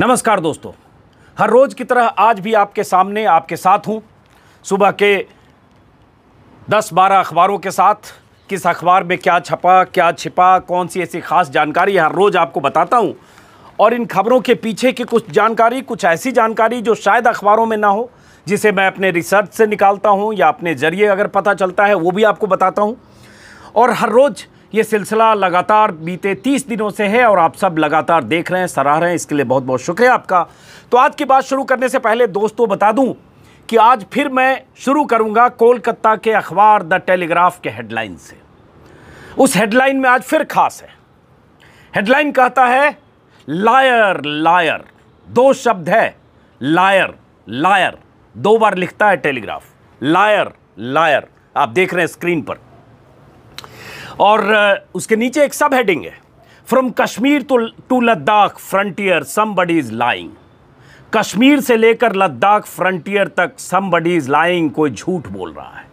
नमस्कार दोस्तों हर रोज़ की तरह आज भी आपके सामने आपके साथ हूँ सुबह के 10-12 अखबारों के साथ किस अखबार में क्या छपा क्या छिपा कौन सी ऐसी ख़ास जानकारी हर रोज़ आपको बताता हूँ और इन खबरों के पीछे की कुछ जानकारी कुछ ऐसी जानकारी जो शायद अखबारों में ना हो जिसे मैं अपने रिसर्च से निकालता हूँ या अपने ज़रिए अगर पता चलता है वो भी आपको बताता हूँ और हर रोज़ ये सिलसिला लगातार बीते तीस दिनों से है और आप सब लगातार देख रहे हैं सराह रहे हैं इसके लिए बहुत बहुत शुक्रिया आपका तो आज की बात शुरू करने से पहले दोस्तों बता दूं कि आज फिर मैं शुरू करूंगा कोलकाता के अखबार द टेलीग्राफ के हेडलाइन से उस हेडलाइन में आज फिर खास है हेडलाइन कहता है लायर लायर दो शब्द है लायर लायर दो बार लिखता है टेलीग्राफ लायर लायर आप देख रहे हैं स्क्रीन पर और उसके नीचे एक सब हेडिंग है from Kashmir to to Ladakh frontier buddy is lying Kashmir से लेकर लद्दाख फ्रंटियर तक सम इज़ लाइंग कोई झूठ बोल रहा है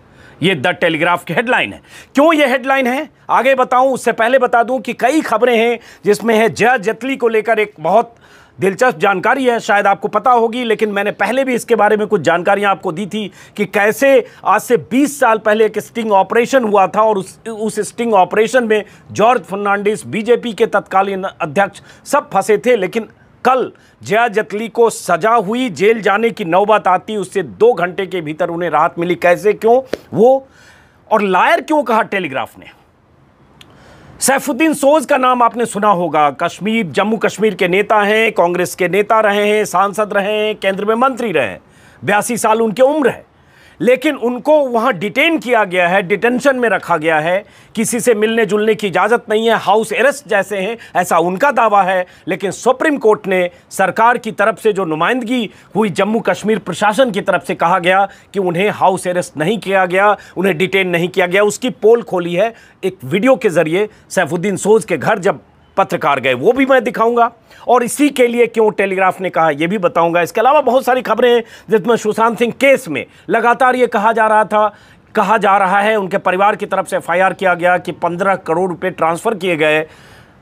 ये द टेलीग्राफ की हेडलाइन है क्यों ये हेडलाइन है आगे बताऊं उससे पहले बता दूं कि कई खबरें हैं जिसमें है जया जेटली को लेकर एक बहुत दिलचस्प जानकारी है शायद आपको पता होगी लेकिन मैंने पहले भी इसके बारे में कुछ जानकारियां आपको दी थी कि कैसे आज से 20 साल पहले एक स्टिंग ऑपरेशन हुआ था और उस उस स्टिंग ऑपरेशन में जॉर्ज फर्नांडिस बीजेपी के तत्कालीन अध्यक्ष सब फंसे थे लेकिन कल जया जतली को सजा हुई जेल जाने की नौबत आती उससे दो घंटे के भीतर उन्हें राहत मिली कैसे क्यों वो और लायर क्यों कहा टेलीग्राफ ने सैफुद्दीन सोज का नाम आपने सुना होगा कश्मीर जम्मू कश्मीर के नेता हैं कांग्रेस के नेता रहे हैं सांसद रहे हैं केंद्र में मंत्री रहे हैं बयासी साल उनकी उम्र है लेकिन उनको वहाँ डिटेन किया गया है डिटेंशन में रखा गया है किसी से मिलने जुलने की इजाज़त नहीं है हाउस अरेस्ट जैसे हैं ऐसा उनका दावा है लेकिन सुप्रीम कोर्ट ने सरकार की तरफ से जो नुमाइंदगी हुई जम्मू कश्मीर प्रशासन की तरफ से कहा गया कि उन्हें हाउस अरेस्ट नहीं किया गया उन्हें डिटेन नहीं किया गया उसकी पोल खोली है एक वीडियो के ज़रिए सैफुद्दीन सोज के घर जब पत्रकार गए वो भी मैं दिखाऊंगा और इसी के लिए क्यों टेलीग्राफ ने कहा यह भी बताऊंगा इसके अलावा बहुत सारी खबरें हैं जिसमें सुशांत सिंह केस में लगातार ये कहा जा रहा था कहा जा रहा है उनके परिवार की तरफ से एफ किया गया कि पंद्रह करोड़ रुपये ट्रांसफ़र किए गए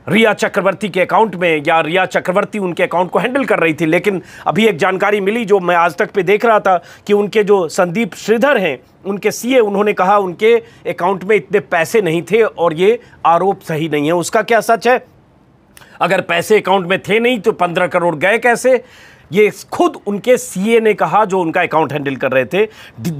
रिया चक्रवर्ती के अकाउंट में या रिया चक्रवर्ती उनके अकाउंट को हैंडल कर रही थी लेकिन अभी एक जानकारी मिली जो मैं आज तक पे देख रहा था कि उनके जो संदीप श्रीधर हैं उनके सीए उन्होंने कहा उनके अकाउंट में इतने पैसे नहीं थे और ये आरोप सही नहीं है उसका क्या सच है अगर पैसे अकाउंट में थे नहीं तो पंद्रह करोड़ गए कैसे ये खुद उनके सीए ने कहा जो उनका अकाउंट हैंडल कर रहे थे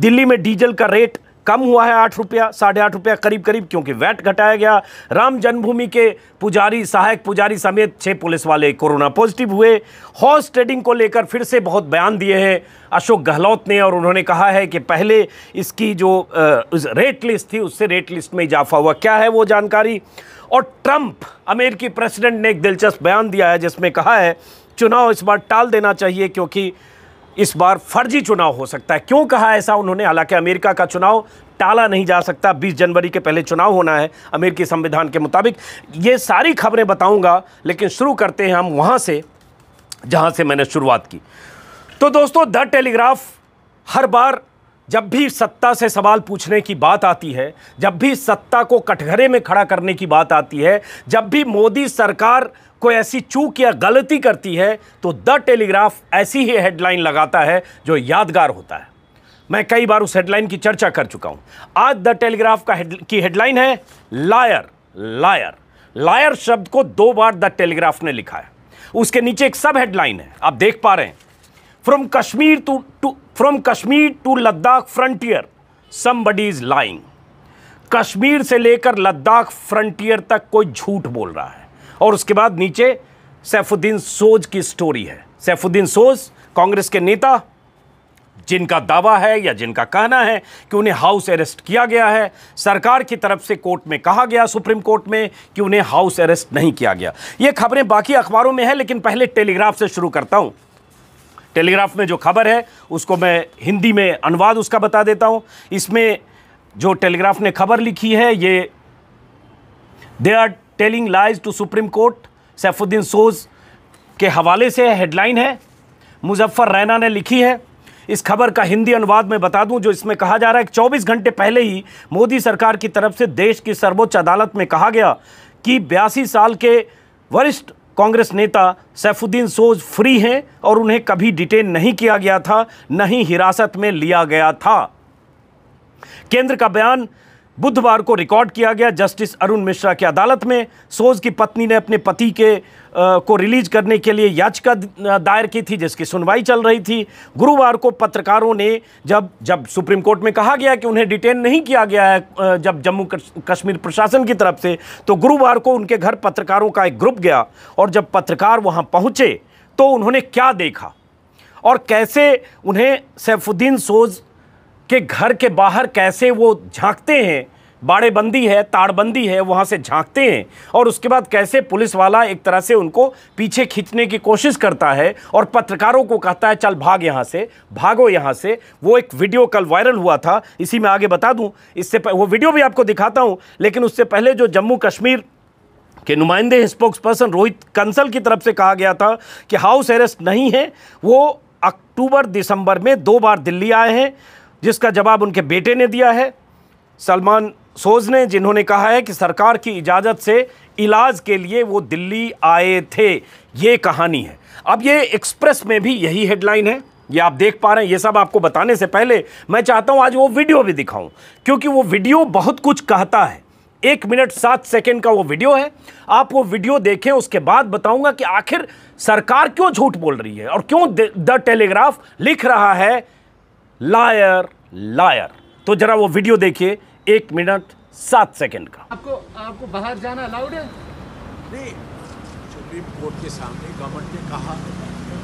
दिल्ली में डीजल का रेट कम हुआ है आठ रुपया साढ़े आठ रुपया करीब करीब क्योंकि वैट घटाया गया राम जन्मभूमि के पुजारी सहायक पुजारी समेत छः पुलिस वाले कोरोना पॉजिटिव हुए हॉर्स ट्रेडिंग को लेकर फिर से बहुत बयान दिए हैं अशोक गहलोत ने और उन्होंने कहा है कि पहले इसकी जो रेट लिस्ट थी उससे रेट लिस्ट में इजाफा हुआ क्या है वो जानकारी और ट्रंप अमेरिकी प्रेसिडेंट ने एक दिलचस्प बयान दिया है जिसमें कहा है चुनाव इस बार टाल देना चाहिए क्योंकि इस बार फर्जी चुनाव हो सकता है क्यों कहा ऐसा उन्होंने हालांकि अमेरिका का चुनाव टाला नहीं जा सकता 20 जनवरी के पहले चुनाव होना है अमेरिकी संविधान के मुताबिक ये सारी खबरें बताऊंगा लेकिन शुरू करते हैं हम वहाँ से जहाँ से मैंने शुरुआत की तो दोस्तों द टेलीग्राफ हर बार जब भी सत्ता से सवाल पूछने की बात आती है जब भी सत्ता को कटघरे में खड़ा करने की बात आती है जब भी मोदी सरकार कोई ऐसी चूक या गलती करती है तो द टेलीग्राफ ऐसी ही हेडलाइन लगाता है जो यादगार होता है मैं कई बार उस हेडलाइन की चर्चा कर चुका हूं आज द टेलीग्राफ का हेड की हेडलाइन है लायर लायर लायर शब्द को दो बार द टेलीग्राफ ने लिखा है उसके नीचे एक सब हेडलाइन है आप देख पा रहे हैं from Kashmir to to from Kashmir to Ladakh frontier somebody is lying Kashmir से लेकर लद्दाख फ्रंटियर तक कोई झूठ बोल रहा है और उसके बाद नीचे सैफुद्दीन सोज की स्टोरी है सैफुद्दीन सोज कांग्रेस के नेता जिनका दावा है या जिनका कहना है कि उन्हें हाउस अरेस्ट किया गया है सरकार की तरफ से कोर्ट में कहा गया सुप्रीम कोर्ट में कि उन्हें हाउस अरेस्ट नहीं किया गया ये खबरें बाकी अखबारों में है लेकिन पहले टेलीग्राफ से शुरू करता हूं टेलीग्राफ में जो खबर है उसको मैं हिंदी में अनुवाद उसका बता देता हूं इसमें जो टेलीग्राफ ने खबर लिखी है ये they are telling lies to Supreme Court Saifuddin Soz के हवाले से हेडलाइन है मुजफ्फर रैना ने लिखी है इस खबर का हिंदी अनुवाद में बता दूं जो इसमें कहा जा रहा है कि 24 घंटे पहले ही मोदी सरकार की तरफ से देश की सर्वोच्च अदालत में कहा गया कि बयासी साल के वरिष्ठ कांग्रेस नेता सैफुद्दीन सोज फ्री हैं और उन्हें कभी डिटेन नहीं किया गया था न हिरासत में लिया गया था केंद्र का बयान बुधवार को रिकॉर्ड किया गया जस्टिस अरुण मिश्रा की अदालत में सोज की पत्नी ने अपने पति के आ, को रिलीज करने के लिए याचिका दायर की थी जिसकी सुनवाई चल रही थी गुरुवार को पत्रकारों ने जब जब सुप्रीम कोर्ट में कहा गया कि उन्हें डिटेन नहीं किया गया है जब जम्मू कश्मीर प्रशासन की तरफ से तो गुरुवार को उनके घर पत्रकारों का एक ग्रुप गया और जब पत्रकार वहाँ पहुँचे तो उन्होंने क्या देखा और कैसे उन्हें सैफुद्दीन सोज के घर के बाहर कैसे वो झांकते हैं बाड़ेबंदी है ताड़बंदी है वहाँ से झांकते हैं और उसके बाद कैसे पुलिस वाला एक तरह से उनको पीछे खींचने की कोशिश करता है और पत्रकारों को कहता है चल भाग यहाँ से भागो यहाँ से वो एक वीडियो कल वायरल हुआ था इसी में आगे बता दूँ इससे वो वीडियो भी आपको दिखाता हूँ लेकिन उससे पहले जो जम्मू कश्मीर के नुमाइंदे स्पोक्स पर्सन रोहित कंसल की तरफ से कहा गया था कि हाउस अरेस्ट नहीं है वो अक्टूबर दिसंबर में दो बार दिल्ली आए हैं जिसका जवाब उनके बेटे ने दिया है सलमान सोज ने जिन्होंने कहा है कि सरकार की इजाज़त से इलाज के लिए वो दिल्ली आए थे ये कहानी है अब ये एक्सप्रेस में भी यही हेडलाइन है ये आप देख पा रहे हैं ये सब आपको बताने से पहले मैं चाहता हूँ आज वो वीडियो भी दिखाऊं क्योंकि वो वीडियो बहुत कुछ कहता है एक मिनट सात सेकेंड का वो वीडियो है आप वो वीडियो देखें उसके बाद बताऊंगा कि आखिर सरकार क्यों झूठ बोल रही है और क्यों द टेलीग्राफ लिख रहा है लायर लायर तो जरा वो वीडियो देखिए एक मिनट सात सेकंड का आपको आपको बाहर जाना अलाउड है नहीं सुप्रीम कोर्ट के सामने गवर्नमेंट ने कहा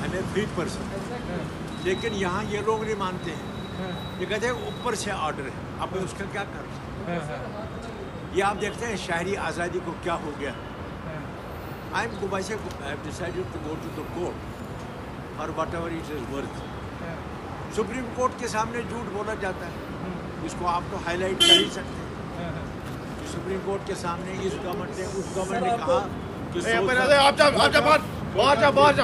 मैंने थ्री परसेंट लेकिन यहाँ ये लोग नहीं मानते हैं हाँ। ये कहते हैं ऊपर से ऑर्डर है अब उसका क्या कर हाँ, हाँ। ये आप देखते हैं शहरी आज़ादी को क्या हो गया आई एम गुबा से कोर्ट और whatever it is worth Supreme Court के सामने झूठ बोला जाता है हम्म। इसको आप तो हाईलाइट कर ही सकते हैं कि हाँ, हाँ। तो सुप्रीम कोर्ट के सामने इस गवर्नमेंट ने उस गवर्नमेंट ने कहा कि आप बाहर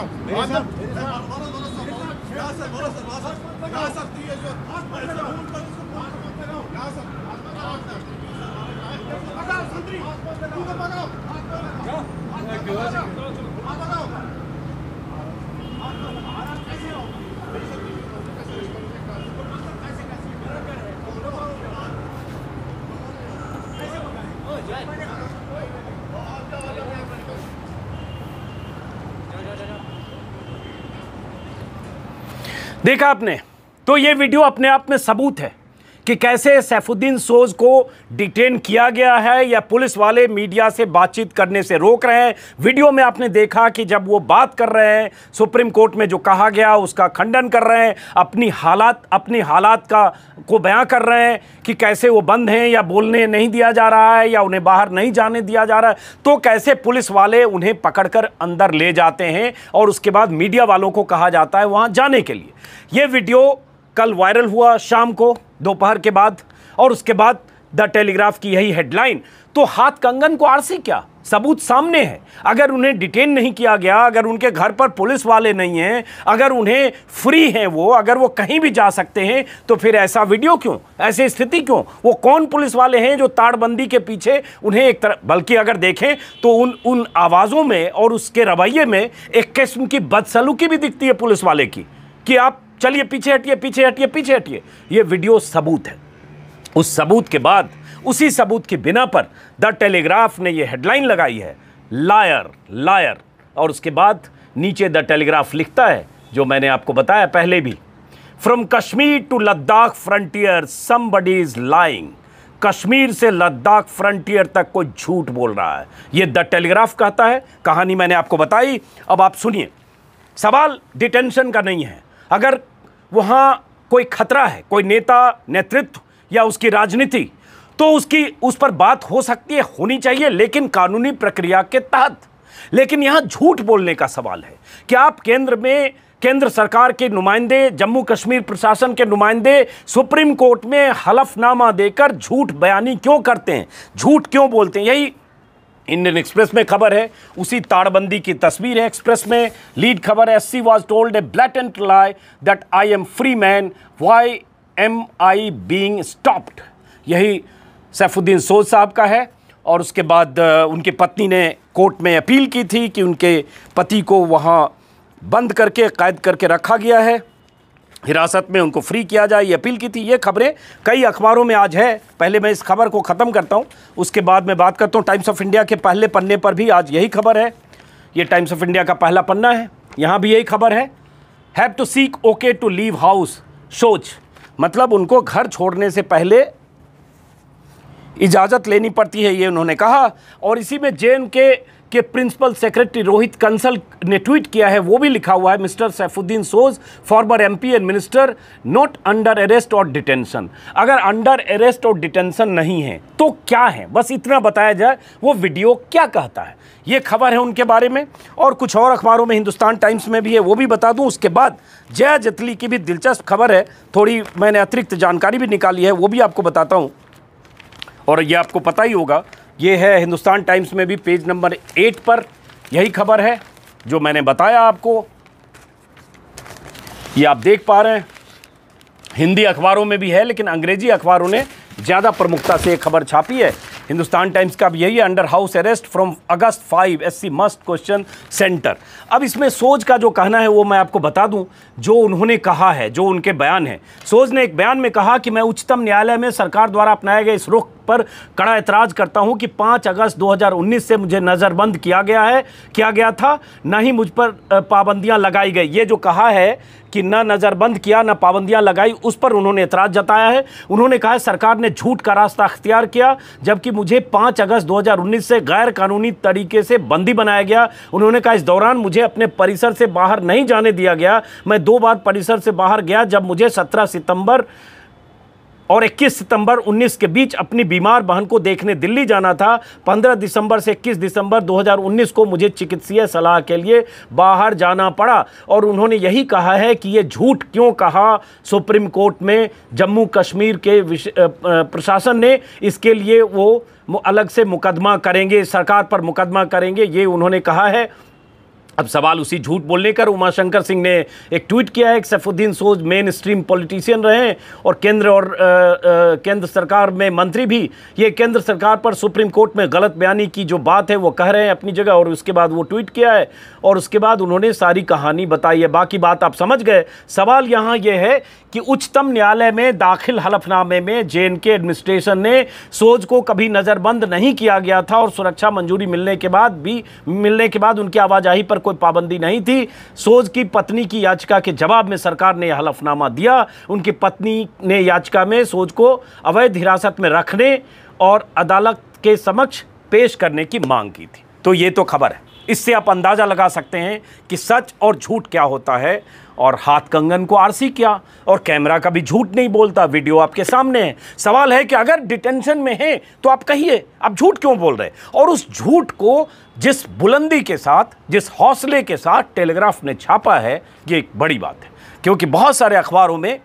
देखा आपने तो ये वीडियो अपने आप में सबूत है कि कैसे सैफुद्दीन सोज को डिटेन किया गया है या पुलिस वाले मीडिया से बातचीत करने से रोक रहे हैं वीडियो में आपने देखा कि जब वो बात कर रहे हैं सुप्रीम कोर्ट में जो कहा गया उसका खंडन कर रहे हैं अपनी हालात अपनी हालात का को बयां कर रहे हैं कि कैसे वो बंद हैं या बोलने नहीं दिया जा रहा है या उन्हें बाहर नहीं जाने दिया जा रहा है तो कैसे पुलिस वाले उन्हें पकड़कर अंदर ले जाते हैं और उसके बाद मीडिया वालों को कहा जाता है वहाँ जाने के लिए ये वीडियो कल वायरल हुआ शाम को दोपहर के बाद और उसके बाद द टेलीग्राफ की यही हेडलाइन तो हाथ कंगन को आरसी क्या सबूत सामने है अगर उन्हें डिटेन नहीं किया गया अगर उनके घर पर पुलिस वाले नहीं हैं अगर उन्हें फ्री हैं वो अगर वो कहीं भी जा सकते हैं तो फिर ऐसा वीडियो क्यों ऐसी स्थिति क्यों वो कौन पुलिस वाले हैं जो ताड़बंदी के पीछे उन्हें एक तरह बल्कि अगर देखें तो उन उन आवाज़ों में और उसके रवैये में एक किस्म की बदसलूकी भी दिखती है पुलिस वाले की कि आप चलिए पीछे हटिए पीछे हटिए पीछे हटिए ये वीडियो सबूत है उस सबूत के बाद उसी सबूत के बिना पर द टेलीग्राफ ने ये हेडलाइन लगाई है लायर लायर और उसके बाद नीचे द टेलीग्राफ लिखता है जो मैंने आपको बताया पहले भी from Kashmir to Ladakh frontier somebody is lying Kashmir से लद्दाख फ्रंटियर तक कोई झूठ बोल रहा है यह द टेलीग्राफ कहता है कहानी मैंने आपको बताई अब आप सुनिए सवाल डिटेंशन का नहीं है अगर वहाँ कोई खतरा है कोई नेता नेतृत्व या उसकी राजनीति तो उसकी उस पर बात हो सकती है होनी चाहिए लेकिन कानूनी प्रक्रिया के तहत लेकिन यहाँ झूठ बोलने का सवाल है कि आप केंद्र में केंद्र सरकार के नुमाइंदे जम्मू कश्मीर प्रशासन के नुमाइंदे सुप्रीम कोर्ट में हलफनामा देकर झूठ बयानी क्यों करते हैं झूठ क्यों बोलते हैं यही इंडियन एक्सप्रेस में खबर है उसी ताड़बंदी की तस्वीर है एक्सप्रेस में लीड खबर है she was told a and lie that I am free man why am I being stopped यही सैफुद्दीन सोज साहब का है और उसके बाद उनकी पत्नी ने कोर्ट में अपील की थी कि उनके पति को वहाँ बंद करके कैद करके रखा गया है हिरासत में उनको फ्री किया जाए ये अपील की थी ये खबरें कई अखबारों में आज है पहले मैं इस खबर को ख़त्म करता हूँ उसके बाद मैं बात करता हूँ टाइम्स ऑफ इंडिया के पहले पन्ने पर भी आज यही खबर है ये टाइम्स ऑफ इंडिया का पहला पन्ना है यहाँ भी यही खबर है have to seek okay to leave house शोच मतलब उनको घर छोड़ने से पहले इजाज़त लेनी पड़ती है ये उन्होंने कहा और इसी में जे के के प्रिंसिपल सेक्रेटरी रोहित कंसल ने ट्वीट किया है वो भी लिखा हुआ है Mr Saifuddin Soz former MP and minister not under arrest और डिटेंशन अगर अंडर अरेस्ट और डिटेंशन नहीं है तो क्या है बस इतना बताया जाए वो वीडियो क्या कहता है ये खबर है उनके बारे में और कुछ और अखबारों में हिंदुस्तान टाइम्स में भी है वो भी बता दूँ उसके बाद जया जतली की भी दिलचस्प खबर है थोड़ी मैंने अतिरिक्त जानकारी भी निकाली है वो भी आपको बताता हूँ और ये आपको पता ही होगा ये है हिंदुस्तान टाइम्स में भी पेज नंबर एट पर यही खबर है जो मैंने बताया आपको ये आप देख पा रहे हैं हिंदी अखबारों में भी है लेकिन अंग्रेजी अखबारों ने ज़्यादा प्रमुखता से खबर छापी है हिंदुस्तान टाइम्स का अब यही है under house arrest from August five S C must question centre अब इसमें सोज का जो कहना है वो मैं आपको बता दूं जो उन्होंने कहा है जो उनके बयान है सोज ने एक बयान में कहा कि मैं उच्चतम न्यायालय में सरकार द्वारा अपनाए गए इस रुख पर कड़ा एतराज करता हूं कि 5 अगस्त 2019 से मुझे नज़रबंद किया गया है किया गया था न ही मुझ पर पाबंदियां लगाई गई ये जो कहा है कि न नज़रबंद किया न पाबंदियां लगाई उस पर उन्होंने एतराज़ जताया है उन्होंने कहा सरकार ने झूठ का रास्ता अख्तियार किया जबकि मुझे 5 अगस्त 2019 से गैर कानूनी तरीके से बंदी बनाया गया उन्होंने कहा इस दौरान मुझे अपने परिसर से बाहर नहीं जाने दिया गया मैं दो बार परिसर से बाहर गया जब मुझे सत्रह सितंबर और 21 सितंबर 19 के बीच अपनी बीमार बहन को देखने दिल्ली जाना था 15 दिसंबर से 21 दिसंबर 2019 को मुझे चिकित्सीय सलाह के लिए बाहर जाना पड़ा और उन्होंने यही कहा है कि ये झूठ क्यों कहा सुप्रीम कोर्ट में जम्मू कश्मीर के प्रशासन ने इसके लिए वो अलग से मुकदमा करेंगे सरकार पर मुकदमा करेंगे ये उन्होंने कहा है अब सवाल उसी झूठ बोलने कर उमाशंकर सिंह ने एक ट्वीट किया है कि Saifuddin Soz mainstream politician रहे और केंद्र और आ, आ, केंद्र सरकार में मंत्री भी ये केंद्र सरकार पर सुप्रीम कोर्ट में गलत बयानी की जो बात है वो कह रहे हैं अपनी जगह और उसके बाद वो ट्वीट किया है और उसके बाद उन्होंने सारी कहानी बताई है बाकी बात आप समझ गए सवाल यहाँ यह है कि उच्चतम न्यायालय में दाखिल हलफनामे में जे एडमिनिस्ट्रेशन ने सोज को कभी नज़रबंद नहीं किया गया था और सुरक्षा मंजूरी मिलने के बाद भी मिलने के बाद उनकी आवाजाही पर कोई पाबंदी नहीं थी सोज की पत्नी की याचिका के जवाब में सरकार ने यह हलफनामा दिया उनकी पत्नी ने याचिका में सोज को अवैध हिरासत में रखने और अदालत के समक्ष पेश करने की मांग की थी तो ये तो खबर है इससे आप अंदाज़ा लगा सकते हैं कि सच और झूठ क्या होता है और हाथ कंगन को आरसी किया और कैमरा का भी झूठ नहीं बोलता वीडियो आपके सामने है सवाल है कि अगर डिटेंशन में है तो आप कहिए आप झूठ क्यों बोल रहे और उस झूठ को जिस बुलंदी के साथ जिस हौसले के साथ टेलीग्राफ ने छापा है ये एक बड़ी बात है क्योंकि बहुत सारे अखबारों में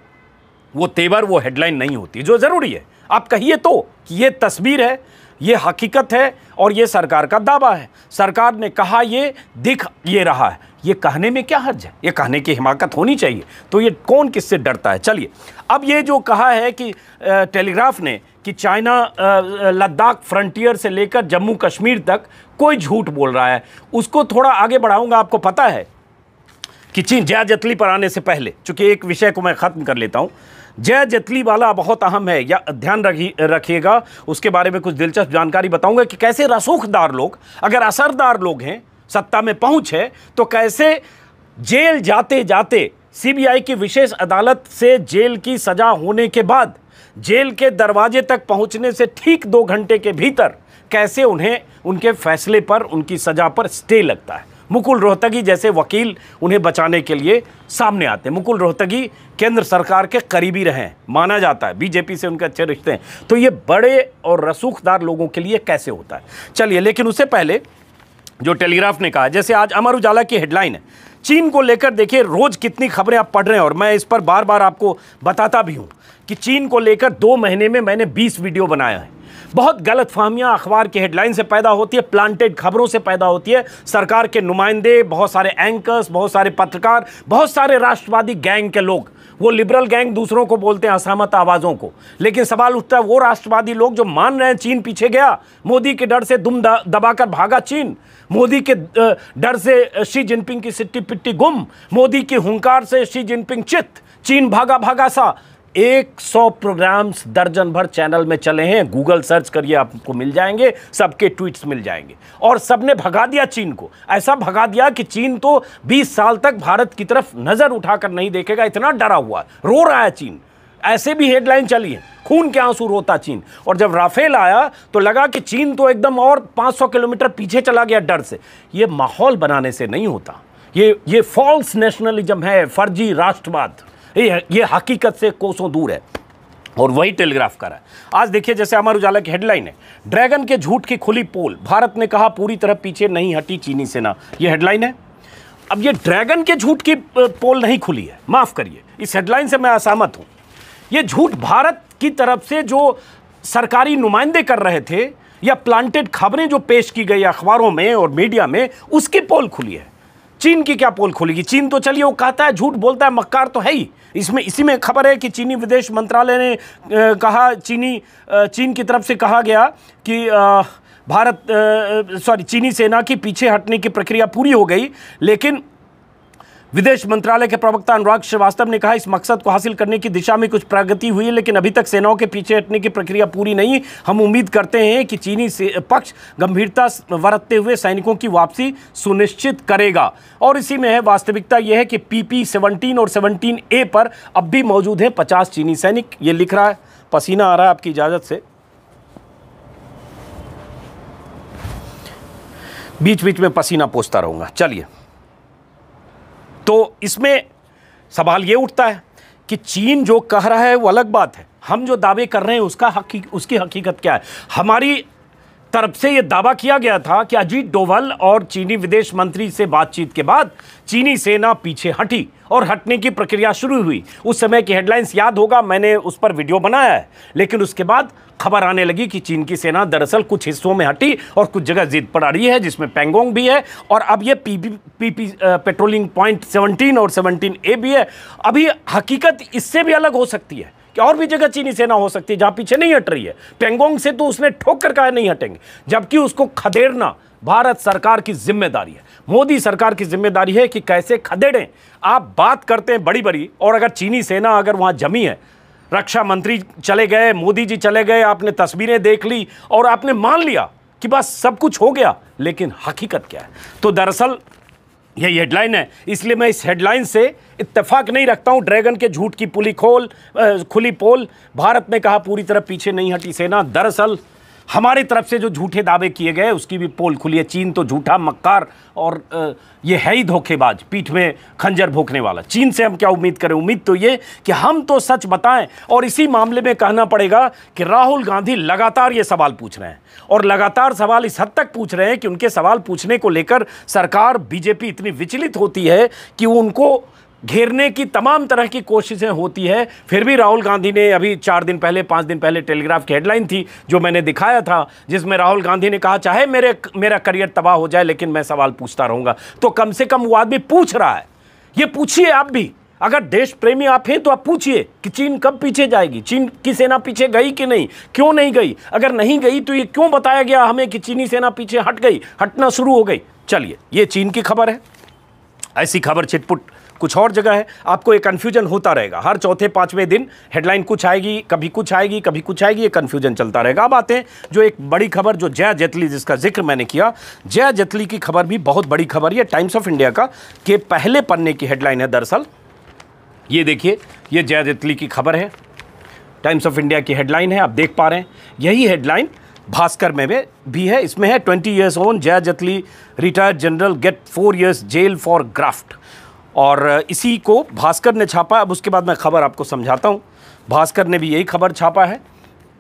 वो तेवर वो हेडलाइन नहीं होती जो ज़रूरी है आप कहिए तो कि ये तस्वीर है ये हकीकत है और ये सरकार का दावा है सरकार ने कहा ये दिख ये रहा है ये कहने में क्या हर्ज है ये कहने की हिमाकत होनी चाहिए तो ये कौन किससे डरता है चलिए अब ये जो कहा है कि टेलीग्राफ ने कि चाइना लद्दाख फ्रंटियर से लेकर जम्मू कश्मीर तक कोई झूठ बोल रहा है उसको थोड़ा आगे बढ़ाऊंगा आपको पता है कि चीन जया जतली पर आने से पहले चूंकि एक विषय को मैं ख़त्म कर लेता हूँ जय जतली वाला बहुत अहम है या ध्यान रखिएगा उसके बारे में कुछ दिलचस्प जानकारी बताऊंगा कि कैसे रसूखदार लोग अगर असरदार लोग हैं सत्ता में पहुंच है तो कैसे जेल जाते जाते सीबीआई की विशेष अदालत से जेल की सजा होने के बाद जेल के दरवाजे तक पहुंचने से ठीक दो घंटे के भीतर कैसे उन्हें उनके फैसले पर उनकी सजा पर स्टे लगता है मुकुल रोहतगी जैसे वकील उन्हें बचाने के लिए सामने आते हैं मुकुल रोहतगी केंद्र सरकार के करीबी रहे हैं माना जाता है बीजेपी से उनके अच्छे रिश्ते हैं तो ये बड़े और रसूखदार लोगों के लिए कैसे होता है चलिए लेकिन उससे पहले जो टेलीग्राफ ने कहा जैसे आज अमर उजाला की हेडलाइन है चीन को लेकर देखिए रोज़ कितनी खबरें आप पढ़ रहे हैं और मैं इस पर बार बार आपको बताता भी हूँ कि चीन को लेकर दो महीने में मैंने बीस वीडियो बनाया है बहुत गलत फहमियाँ अखबार के हेडलाइन से पैदा होती है प्लांटेड खबरों से पैदा होती है सरकार के नुमाइंदे बहुत सारे एंकर्स बहुत सारे पत्रकार बहुत सारे राष्ट्रवादी गैंग के लोग वो लिबरल गैंग दूसरों को बोलते हैं असहमत आवाज़ों को लेकिन सवाल उठता है वो राष्ट्रवादी लोग जो मान रहे हैं चीन पीछे गया मोदी के डर से दुम दबाकर भागा चीन मोदी के डर से शी जिनपिंग की सिट्टी पिट्टी गुम मोदी की हुंकार से शी जिनपिंग चित चीन भागा भागा सा 100 प्रोग्राम्स दर्जन भर चैनल में चले हैं गूगल सर्च करिए आपको मिल जाएंगे सबके ट्वीट्स मिल जाएंगे और सबने भगा दिया चीन को ऐसा भगा दिया कि चीन तो 20 साल तक भारत की तरफ नज़र उठाकर नहीं देखेगा इतना डरा हुआ रो रहा है चीन ऐसे भी हेडलाइन चली है खून के आंसू रोता चीन और जब राफेल आया तो लगा कि चीन तो एकदम और 500 किलोमीटर पीछे चला गया डर से ये माहौल बनाने से नहीं होता ये ये फॉल्स नेशनलिज्म है फर्जी राष्ट्रवाद ये ये हकीकत से कोसों दूर है और वही टेलीग्राफ कर रहा है आज देखिए जैसे अमर उजाला की हेडलाइन है ड्रैगन के झूठ की खुली पोल भारत ने कहा पूरी तरह पीछे नहीं हटी चीनी सेना ये हेडलाइन है अब ये ड्रैगन के झूठ की पोल नहीं खुली है माफ़ करिए इस हेडलाइन से मैं असहमत हूं ये झूठ भारत की तरफ से जो सरकारी नुमाइंदे कर रहे थे या प्लांटेड खबरें जो पेश की गई अखबारों में और मीडिया में उसकी पोल खुली है चीन की क्या पोल खोलेगी चीन तो चलिए वो कहता है झूठ बोलता है मक्कार तो है ही इसमें इसी में खबर है कि चीनी विदेश मंत्रालय ने कहा चीनी चीन की तरफ से कहा गया कि भारत सॉरी चीनी सेना की पीछे हटने की प्रक्रिया पूरी हो गई लेकिन विदेश मंत्रालय के प्रवक्ता अनुराग श्रीवास्तव ने कहा इस मकसद को हासिल करने की दिशा में कुछ प्रगति हुई है लेकिन अभी तक सेनाओं के पीछे हटने की प्रक्रिया पूरी नहीं हम उम्मीद करते हैं कि चीनी पक्ष गंभीरता बरतते हुए सैनिकों की वापसी सुनिश्चित करेगा और इसी में है वास्तविकता यह है कि पीपी सेवनटीन और सेवनटीन ए पर अब भी मौजूद है पचास चीनी सैनिक ये लिख रहा है पसीना आ रहा है आपकी इजाज़त से बीच बीच में पसीना पोसता रहूँगा चलिए तो इसमें सवाल ये उठता है कि चीन जो कह रहा है वो अलग बात है हम जो दावे कर रहे हैं उसका हकी उसकी हकीकत क्या है हमारी तरफ से यह दावा किया गया था कि अजीत डोवल और चीनी विदेश मंत्री से बातचीत के बाद चीनी सेना पीछे हटी और हटने की प्रक्रिया शुरू हुई उस समय की हेडलाइंस याद होगा मैंने उस पर वीडियो बनाया है लेकिन उसके बाद खबर आने लगी कि चीन की सेना दरअसल कुछ हिस्सों में हटी और कुछ जगह पर पड़ा रही है जिसमें पेंगोंग भी है और अब ये P P, P, P patrolling point 17 और 17 ए भी है अभी हकीकत इससे भी अलग हो सकती है कि और भी जगह चीनी सेना हो सकती है जहां पीछे नहीं हट रही है पेंगोंग से तो उसने ठोक कर कहा नहीं हटेंगे जबकि उसको खदेड़ना भारत सरकार की जिम्मेदारी है मोदी सरकार की जिम्मेदारी है कि कैसे खदेड़ें आप बात करते हैं बड़ी बड़ी और अगर चीनी सेना अगर वहां जमी है रक्षा मंत्री चले गए मोदी जी चले गए आपने तस्वीरें देख ली और आपने मान लिया कि बस सब कुछ हो गया लेकिन हकीकत क्या है तो दरअसल यही हेडलाइन है इसलिए मैं इस हेडलाइन से इत्तेफाक नहीं रखता हूं ड्रैगन के झूठ की पुली खोल खुली पोल भारत ने कहा पूरी तरह पीछे नहीं हटी सेना दरअसल हमारी तरफ से जो झूठे दावे किए गए उसकी भी पोल खुली है चीन तो झूठा मक्कार और ये है ही धोखेबाज पीठ में खंजर भोंकने वाला चीन से हम क्या उम्मीद करें उम्मीद तो ये कि हम तो सच बताएं और इसी मामले में कहना पड़ेगा कि राहुल गांधी लगातार ये सवाल पूछ रहे हैं और लगातार सवाल इस हद तक पूछ रहे हैं कि उनके सवाल पूछने को लेकर सरकार बीजेपी इतनी विचलित होती है कि उनको घेरने की तमाम तरह की कोशिशें होती है फिर भी राहुल गांधी ने अभी चार दिन पहले पाँच दिन पहले टेलीग्राफ की हेडलाइन थी जो मैंने दिखाया था जिसमें राहुल गांधी ने कहा चाहे मेरे मेरा करियर तबाह हो जाए लेकिन मैं सवाल पूछता रहूँगा तो कम से कम वो आदमी पूछ रहा है ये पूछिए आप भी अगर देश प्रेमी आप हैं तो आप पूछिए कि चीन कब पीछे जाएगी चीन की सेना पीछे गई कि नहीं क्यों नहीं गई अगर नहीं गई तो ये क्यों बताया गया हमें कि चीनी सेना पीछे हट गई हटना शुरू हो गई चलिए ये चीन की खबर है ऐसी खबर छिटपुट कुछ और जगह है आपको ये कन्फ्यूजन होता रहेगा हर चौथे पाँचवें दिन हेडलाइन कुछ आएगी कभी कुछ आएगी कभी कुछ आएगी ये कन्फ्यूजन चलता रहेगा अब आते हैं जो एक बड़ी खबर जो जया जेतली जिसका जिक्र मैंने किया जया जेतली की खबर भी बहुत बड़ी खबर है टाइम्स ऑफ इंडिया का के पहले पन्ने की हेडलाइन है दरअसल ये देखिए ये जया जेतली की खबर है टाइम्स ऑफ इंडिया की हेडलाइन है आप देख पा रहे हैं यही हेडलाइन भास्कर में भी है इसमें है twenty years on Jaya Jaitley retired general get four years jail for graft और इसी को भास्कर ने छापा अब उसके बाद मैं खबर आपको समझाता हूँ भास्कर ने भी यही खबर छापा है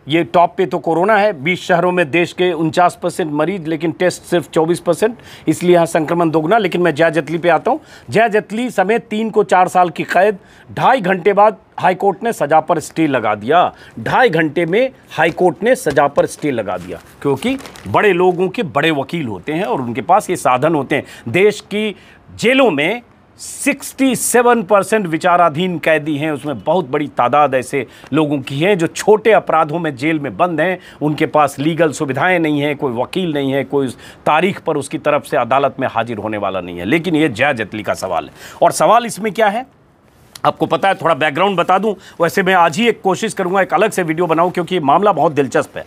ये टॉप पे तो कोरोना है 20 शहरों में देश के उनचास परसेंट मरीज लेकिन टेस्ट सिर्फ 24 परसेंट इसलिए यहाँ संक्रमण दोगुना लेकिन मैं जया जतली पे आता हूँ जया जतली समेत तीन को चार साल की कैद ढाई घंटे बाद हाईकोर्ट ने सजा पर स्टे लगा दिया ढाई घंटे में हाईकोर्ट ने सजा पर स्टे लगा दिया क्योंकि बड़े लोगों के बड़े वकील होते हैं और उनके पास ये साधन होते हैं देश की जेलों में 67 परसेंट विचाराधीन कैदी हैं उसमें बहुत बड़ी तादाद ऐसे लोगों की है जो छोटे अपराधों में जेल में बंद हैं उनके पास लीगल सुविधाएं नहीं हैं कोई वकील नहीं है कोई तारीख पर उसकी तरफ से अदालत में हाजिर होने वाला नहीं है लेकिन ये जया जेतली का सवाल है और सवाल इसमें क्या है आपको पता है थोड़ा बैकग्राउंड बता दूं वैसे मैं आज ही एक कोशिश करूंगा एक अलग से वीडियो बनाऊं क्योंकि ये मामला बहुत दिलचस्प है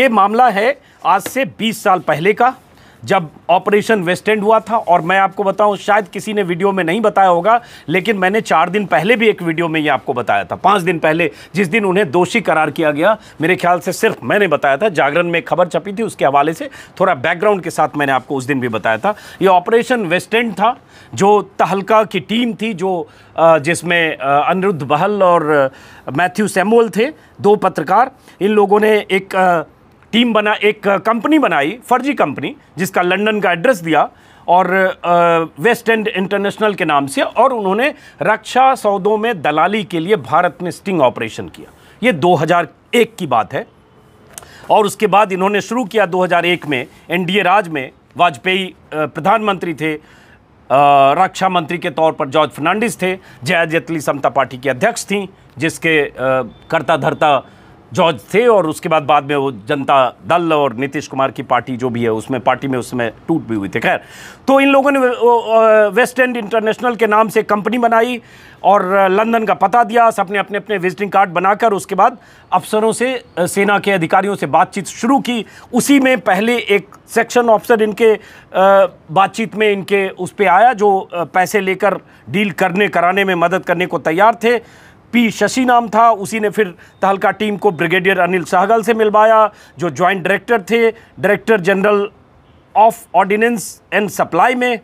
ये मामला है आज से 20 साल पहले का जब ऑपरेशन वेस्ट एंड हुआ था और मैं आपको बताऊं शायद किसी ने वीडियो में नहीं बताया होगा लेकिन मैंने चार दिन पहले भी एक वीडियो में ये आपको बताया था पाँच दिन पहले जिस दिन उन्हें दोषी करार किया गया मेरे ख्याल से सिर्फ मैंने बताया था जागरण में खबर छपी थी उसके हवाले से थोड़ा बैकग्राउंड के साथ मैंने आपको उस दिन भी बताया था ये ऑपरेशन वेस्ट एंड था जो तहलका की टीम थी जो जिसमें अनिरुद्ध बहल और मैथ्यू सेमुअल थे दो पत्रकार इन लोगों ने एक टीम बना एक कंपनी बनाई फर्जी कंपनी जिसका लंदन का एड्रेस दिया और वेस्ट एंड इंटरनेशनल के नाम से और उन्होंने रक्षा सौदों में दलाली के लिए भारत में स्टिंग ऑपरेशन किया ये 2001 की बात है और उसके बाद इन्होंने शुरू किया 2001 में एनडीए राज में वाजपेयी प्रधानमंत्री थे रक्षा मंत्री के तौर पर जॉर्ज फर्नांडिस थे जया जेटली समता पार्टी की अध्यक्ष थीं जिसके करता धरता जॉर्ज थे और उसके बाद बाद में वो जनता दल और नीतीश कुमार की पार्टी जो भी है उसमें पार्टी में उसमें टूट भी हुई थी खैर तो इन लोगों ने वेस्ट एंड इंटरनेशनल के नाम से कंपनी बनाई और लंदन का पता दिया सबने अपने अपने विजिटिंग कार्ड बनाकर उसके बाद अफसरों से सेना के अधिकारियों से बातचीत शुरू की उसी में पहले एक सेक्शन ऑफिसर इनके बातचीत में इनके उस पर आया जो पैसे लेकर डील करने कराने में मदद करने को तैयार थे पी शशि नाम था उसी ने फिर तहलका टीम को ब्रिगेडियर अनिल सहगल से मिलवाया जो जॉइंट डायरेक्टर थे director general of ordnance and supply में